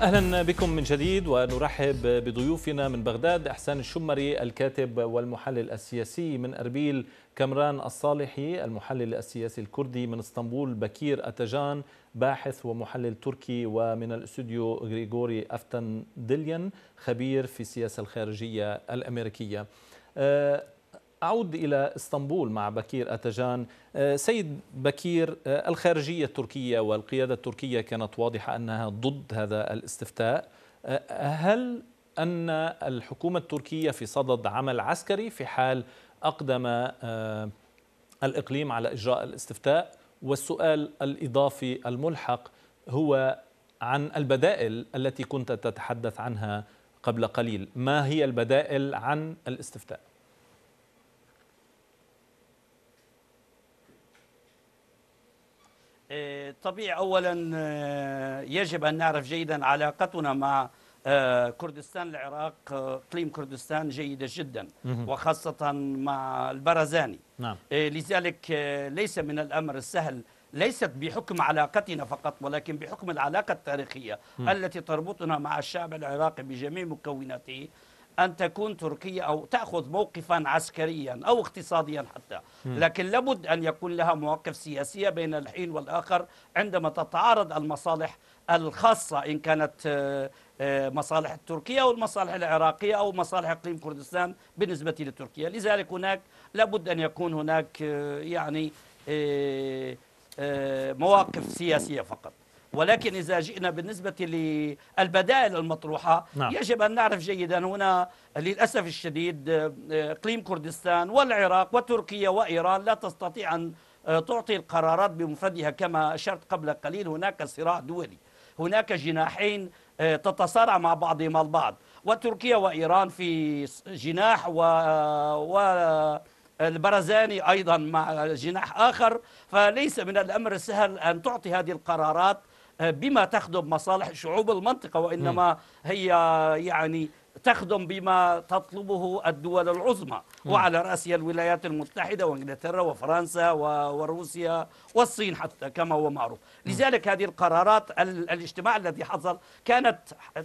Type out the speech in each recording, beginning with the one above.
اهلا بكم من جديد ونرحب بضيوفنا من بغداد احسان الشمري الكاتب والمحلل السياسي من اربيل كمران الصالحي المحلل السياسي الكردي من اسطنبول بكير اتجان باحث ومحلل تركي ومن الاستوديو غريغوري افتن دليان خبير في السياسه الخارجيه الامريكيه آه، أعود إلى اسطنبول مع بكير أتجان آه، سيد بكير آه، الخارجية التركية والقيادة التركية كانت واضحة أنها ضد هذا الاستفتاء آه، هل أن الحكومة التركية في صدد عمل عسكري في حال أقدم الإقليم على إجراء الاستفتاء والسؤال الإضافي الملحق هو عن البدائل التي كنت تتحدث عنها قبل قليل ما هي البدائل عن الاستفتاء طبيعي اولا آه، يجب ان نعرف جيدا علاقتنا مع آه، كردستان العراق آه، اقليم كردستان جيده جدا وخاصه مع البرزاني نعم. لذلك ليس من الامر السهل ليست بحكم علاقتنا فقط ولكن بحكم العلاقه التاريخيه التي تربطنا مع الشعب العراقي بجميع مكوناته أن تكون تركيا أو تأخذ موقفا عسكريا أو اقتصاديا حتى لكن لابد أن يكون لها مواقف سياسية بين الحين والآخر عندما تتعارض المصالح الخاصة إن كانت آه، آه، مصالح تركيا أو المصالح العراقية أو مصالح إقليم كردستان بالنسبة لتركيا لذلك هناك لابد أن يكون هناك آه، يعني مواقف سياسية فقط ولكن إذا جئنا بالنسبة للبدائل المطروحة نعم. يجب أن نعرف جيدا هنا للأسف الشديد آه، آه، إقليم كردستان والعراق وتركيا وإيران لا تستطيع أن آه، تعطي القرارات بمفردها كما أشرت قبل قليل هناك صراع دولي هناك جناحين تتصارع مع بعضهما البعض وتركيا وإيران في جناح و, و... البرزاني أيضا مع جناح آخر فليس من الأمر السهل أن تعطي هذه القرارات بما تخدم مصالح شعوب المنطقة وإنما هي يعني تخدم بما تطلبه الدول العظمى وعلى رأسها الولايات المتحدة وإنجلترا وفرنسا وروسيا والصين حتى كما هو معروف لذلك هذه القرارات الاجتماع الذي حصل كانت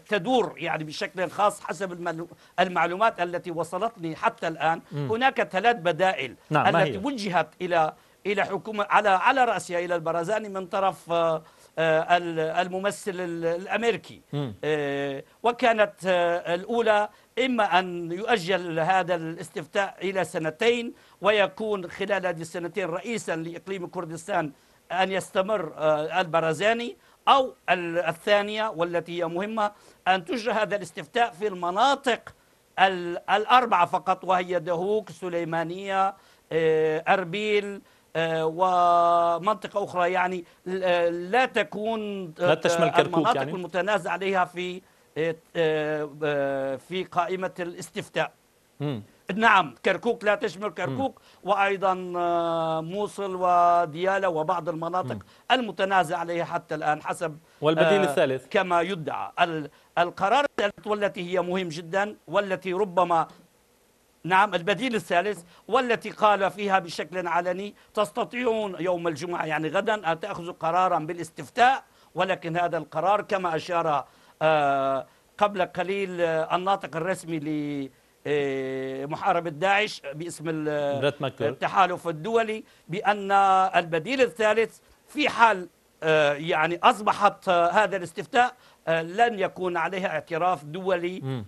تدور يعني بشكل خاص حسب المعلومات التي وصلتني حتى الآن هناك ثلاث بدائل نعم التي وجهت إلى إلى حكومة على على رأسها إلى البرازاني من طرف آه، آه، الممثل الأمريكي آه، وكانت آه، الأولى إما أن يؤجل هذا الاستفتاء إلى سنتين ويكون خلال هذه السنتين رئيسا لإقليم كردستان أن يستمر البرازاني أو الثانية والتي هي مهمة أن تجرى هذا الاستفتاء في المناطق الأربعة فقط وهي دهوك سليمانية أربيل آه، ومنطقة أخرى يعني آه، لا تكون آه، لا تشمل كركوك المناطق يعني. المتنازع عليها في في قائمة الاستفتاء مم. نعم كركوك لا تشمل كركوك مم. وأيضا موصل وديالى وبعض المناطق مم. المتنازع عليها حتى الآن حسب والبديل آه الثالث كما يدعى القرار الثالث والتي هي مهم جدا والتي ربما نعم البديل الثالث والتي قال فيها بشكل علني تستطيعون يوم الجمعة يعني غدا أن تأخذوا قرارا بالاستفتاء ولكن هذا القرار كما أشار آه، قبل قليل آه، الناطق الرسمي لمحاربة آه، داعش باسم التحالف الدولي بأن البديل الثالث في حال يعني أصبحت هذا الاستفتاء لن يكون عليها اعتراف دولي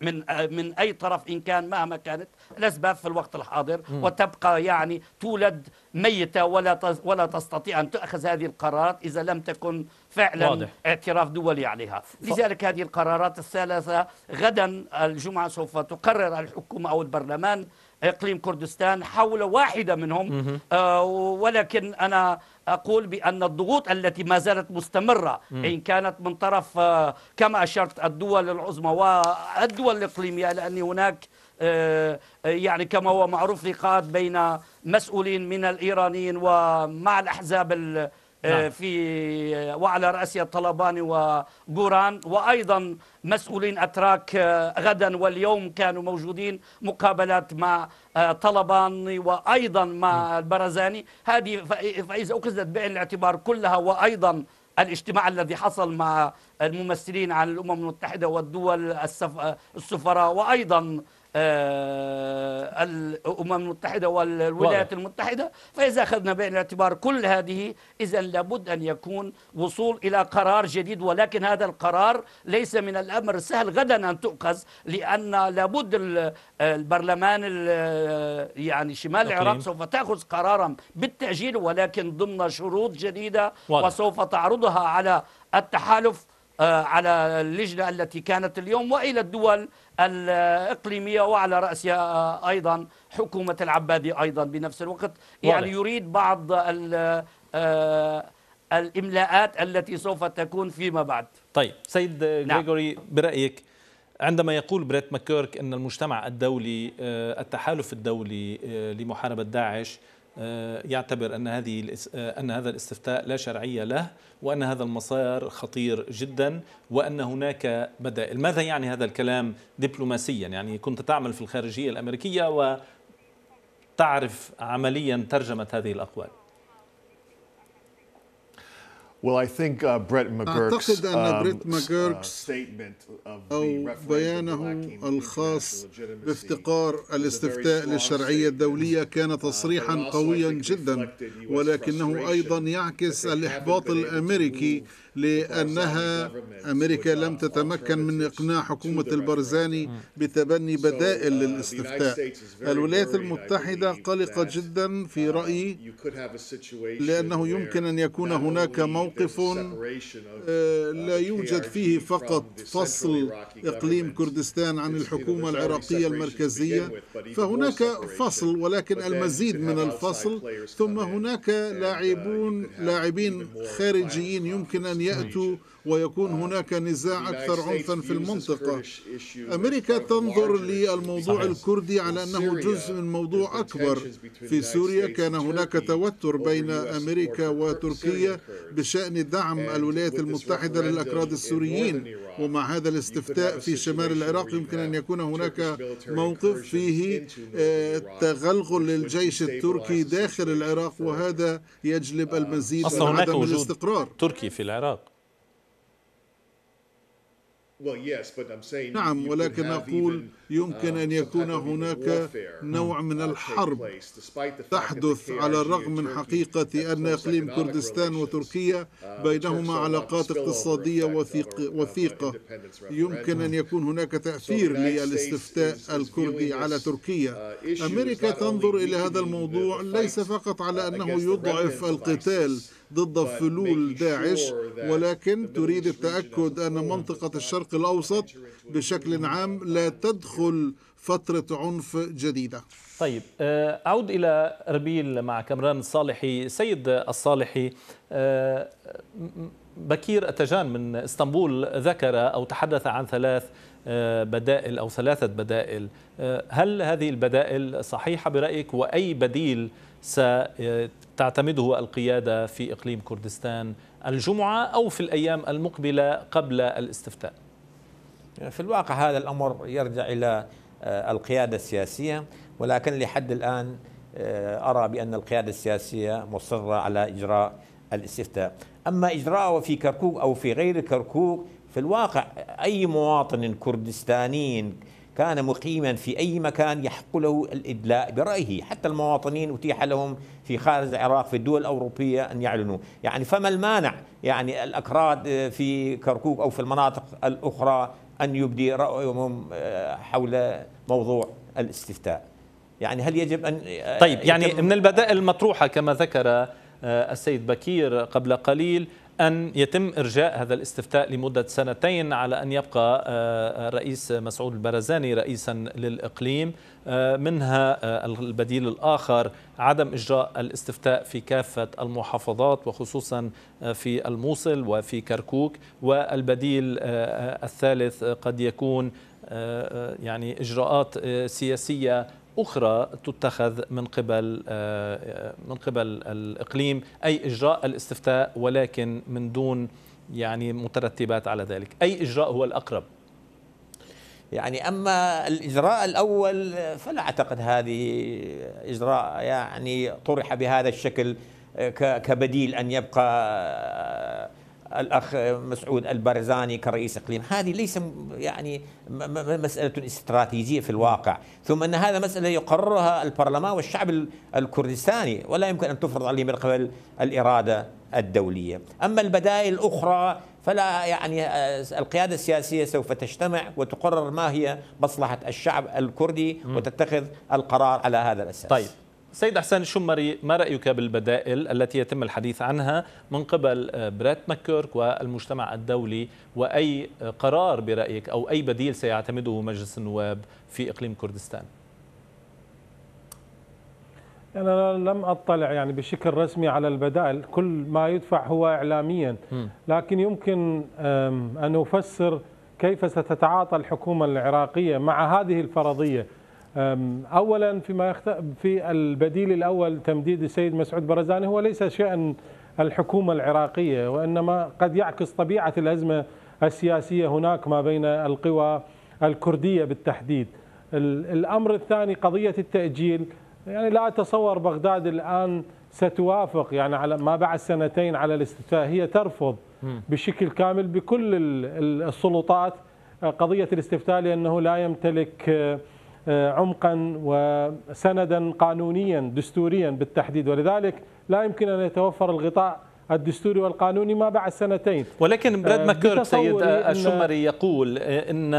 من آه، من اي طرف ان كان مهما كانت الاسباب في الوقت الحاضر م. وتبقى يعني تولد ميته ولا ولا تستطيع ان تؤخذ هذه القرارات اذا لم تكن فعلا واضح. اعتراف دولي عليها ف... لذلك هذه القرارات الثلاثه غدا الجمعه سوف تقرر الحكومه او البرلمان اقليم كردستان حول واحده منهم آه ولكن انا أقول بأن الضغوط التي ما زالت مستمرة إن كانت من طرف آه، كما أشرت الدول العظمى والدول الإقليمية لأن هناك آه، آه، يعني كما هو معروف لقاءات بين مسؤولين من الإيرانيين ومع الأحزاب آه، نعم. في آه، وعلى رأسها الطلباني وجوران وأيضا مسؤولين أتراك آه، غدا واليوم كانوا موجودين مقابلات مع طلباني وأيضا مع نعم. البرزاني هذه فإذا أخذت بعين الاعتبار كلها وأيضا الاجتماع الذي حصل مع الممثلين عن الأمم المتحدة والدول السفراء وأيضا آه، الأمم المتحدة والولايات المتحدة فإذا أخذنا بعين الاعتبار كل هذه إذا لابد أن يكون وصول إلى قرار جديد ولكن هذا القرار ليس من الأمر السهل غدا أن تؤخذ لأن لابد البرلمان يعني شمال أقليم. العراق سوف تأخذ قرارا بالتأجيل ولكن ضمن شروط جديدة واضح. وسوف تعرضها على التحالف آه، على اللجنة التي كانت اليوم وإلى الدول الإقليمية وعلى رأسها آه، أيضا حكومة العبادي أيضا بنفس الوقت يعني يريد بعض آه، الإملاءات التي سوف تكون فيما بعد طيب سيد نعم. غريغوري نعم. برأيك عندما يقول بريت ماكيرك أن المجتمع الدولي التحالف الدولي لمحاربة داعش آه، يعتبر أن هذه آه، أن هذا الاستفتاء لا شرعية له وأن هذا المسار خطير جدا وأن هناك بدائل ماذا يعني هذا الكلام دبلوماسيا يعني كنت تعمل في الخارجية الأمريكية وتعرف عمليا ترجمة هذه الأقوال Well, I think uh, Brett McGurk's, أعتقد أن بريت um, ماجيركس uh, أو بيانه الخاص بافتقار الاستفتاء للشرعية الدولية uh, كان تصريحا قويا جدا ولكنه أيضا يعكس الإحباط الأمريكي لأنها أمريكا لم تتمكن من إقناع حكومة البرزاني بتبني بدائل للاستفتاء الولايات المتحدة قلقة جدا في رأيي لأنه يمكن أن يكون هناك موقف آه، لا يوجد فيه فقط فصل إقليم كردستان عن الحكومة العراقية المركزية فهناك فصل ولكن المزيد من الفصل ثم هناك لاعبون لاعبين خارجيين يمكن أن أن يأتوا ويكون uh, هناك نزاع أكثر عنفا في المنطقة أمريكا تنظر للموضوع الكردي على أنه جزء من موضوع أكبر في سوريا كان هناك توتر بين أمريكا وتركيا بشأن دعم الولايات المتحدة للأكراد السوريين ومع هذا الاستفتاء في شمال العراق يمكن أن يكون هناك موقف فيه آه، تغلغل للجيش التركي داخل العراق وهذا يجلب um, المزيد من عدم الاستقرار تركي في العراق نعم ولكن أقول يمكن أن يكون هناك نوع من الحرب تحدث على الرغم من حقيقة أن إقليم كردستان وتركيا بينهما علاقات اقتصادية وثيقة يمكن أن يكون هناك تأثير للاستفتاء الكردي على تركيا uh, أمريكا تنظر إلى هذا الموضوع ليس فقط على uh, أنه يضعف القتال ضد فلول داعش ولكن تريد التأكد أن منطقة الشرق الأوسط بشكل عام لا تدخل فترة عنف جديدة طيب آه، أعود إلى أربيل مع كمران الصالحي سيد الصالحي آه، بكير أتجان من اسطنبول ذكر أو تحدث عن ثلاث آه، بدائل أو ثلاثة بدائل هل هذه البدائل صحيحة برأيك وأي بديل ستعتمده القيادة في إقليم كردستان الجمعة أو في الأيام المقبلة قبل الاستفتاء في الواقع هذا الأمر يرجع إلى آه، القيادة السياسية ولكن لحد الآن آه، أرى بأن القيادة السياسية مصرة على إجراء الاستفتاء أما إجراءه في كركوك أو في غير كركوك في الواقع أي مواطن كردستاني كان مقيما في أي مكان يحق له الإدلاء برأيه حتى المواطنين أتيح لهم في خارج العراق في الدول الأوروبية أن يعلنوا يعني فما المانع يعني الأكراد آه، في كركوك أو في المناطق الأخرى أن يبدي رأيهم آه، حول موضوع الاستفتاء يعني هل يجب أن آه، طيب يعني من البدائل المطروحة كما ذكر السيد بكير قبل قليل أن يتم إرجاء هذا الاستفتاء لمدة سنتين على أن يبقى الرئيس آه، آه، مسعود البرزاني رئيسا للإقليم آه، منها البديل الآخر عدم إجراء الاستفتاء في كافة المحافظات وخصوصا في الموصل وفي كركوك والبديل الثالث قد يكون يعني إجراءات سياسية اخرى تتخذ من قبل آه، آه، من قبل الاقليم اي اجراء الاستفتاء ولكن من دون يعني مترتبات على ذلك اي اجراء هو الاقرب يعني اما الاجراء الاول فلا اعتقد هذه اجراء يعني طرح بهذا الشكل آه، كبديل ان يبقى الاخ مسعود البرزاني كرئيس اقليم هذه ليس يعني مساله استراتيجيه في الواقع ثم ان هذا مساله يقررها البرلمان والشعب الكردستاني ولا يمكن ان تفرض عليه من قبل الاراده الدوليه اما البدائل الاخرى فلا يعني آه، القياده السياسيه سوف تجتمع وتقرر ما هي مصلحه الشعب الكردي وتتخذ القرار على هذا الاساس طيب سيد حسان الشمري ما رأيك بالبدائل التي يتم الحديث عنها من قبل بريت ماكيرك والمجتمع الدولي وأي قرار برأيك أو أي بديل سيعتمده مجلس النواب في إقليم كردستان أنا لم أطلع يعني بشكل رسمي على البدائل كل ما يدفع هو إعلاميا لكن يمكن أن أفسر كيف ستتعاطى الحكومة العراقية مع هذه الفرضية اولا فيما يخت... في البديل الاول تمديد السيد مسعود برزاني هو ليس شان الحكومه العراقيه وانما قد يعكس طبيعه الازمه السياسيه هناك ما بين القوى الكرديه بالتحديد. الامر الثاني قضيه التاجيل يعني لا اتصور بغداد الان ستوافق يعني على ما بعد سنتين على الاستفتاء هي ترفض بشكل كامل بكل السلطات قضيه الاستفتاء لانه لا يمتلك آه، عمقا وسندا قانونيا دستوريا بالتحديد ولذلك لا يمكن أن يتوفر الغطاء الدستوري والقانوني ما بعد سنتين ولكن براد آه، ماكيرك سيد الشمري يقول ان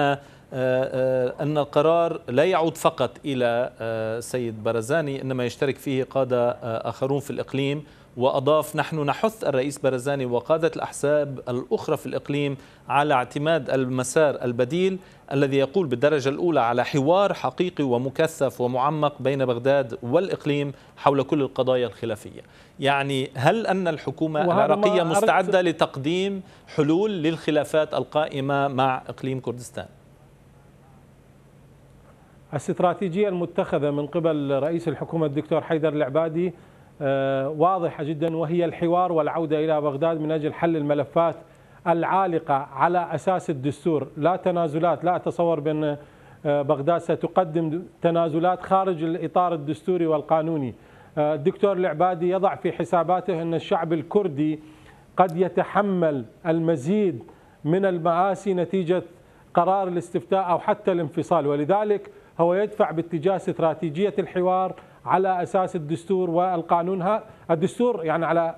آه، آه، أن القرار لا يعود فقط إلى آه، سيد برزاني إنما يشترك فيه قادة آخرون في الإقليم وأضاف نحن نحث الرئيس برزاني وقادة الأحزاب الأخرى في الإقليم على اعتماد المسار البديل الذي يقول بالدرجة الأولى على حوار حقيقي ومكثف ومعمق بين بغداد والإقليم حول كل القضايا الخلافية يعني هل أن الحكومة العراقية مستعدة لتقديم حلول للخلافات القائمة مع إقليم كردستان؟ الاستراتيجية المتخذة من قبل رئيس الحكومة الدكتور حيدر العبادي آه، واضحة جدا وهي الحوار والعودة إلى بغداد من أجل حل الملفات العالقة على أساس الدستور لا تنازلات لا أتصور بأن آه، بغداد ستقدم تنازلات خارج الإطار الدستوري والقانوني آه، الدكتور العبادي يضع في حساباته أن الشعب الكردي قد يتحمل المزيد من المآسي نتيجة قرار الاستفتاء أو حتى الانفصال ولذلك هو يدفع باتجاه استراتيجية الحوار على أساس الدستور والقانون الدستور يعني على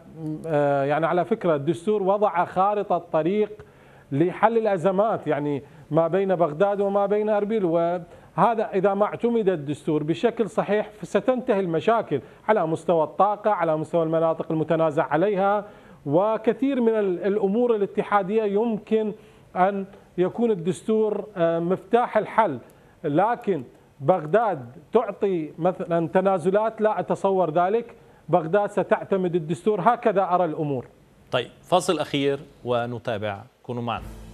آه، يعني على فكرة الدستور وضع خارطة طريق لحل الأزمات يعني ما بين بغداد وما بين أربيل وهذا إذا ما اعتمد الدستور بشكل صحيح ستنتهي المشاكل على مستوى الطاقة على مستوى المناطق المتنازع عليها وكثير من الأمور الاتحادية يمكن أن يكون الدستور آه، مفتاح الحل لكن بغداد تعطي مثلا تنازلات لا أتصور ذلك بغداد ستعتمد الدستور هكذا أرى الأمور طيب فصل أخير ونتابع كونوا معنا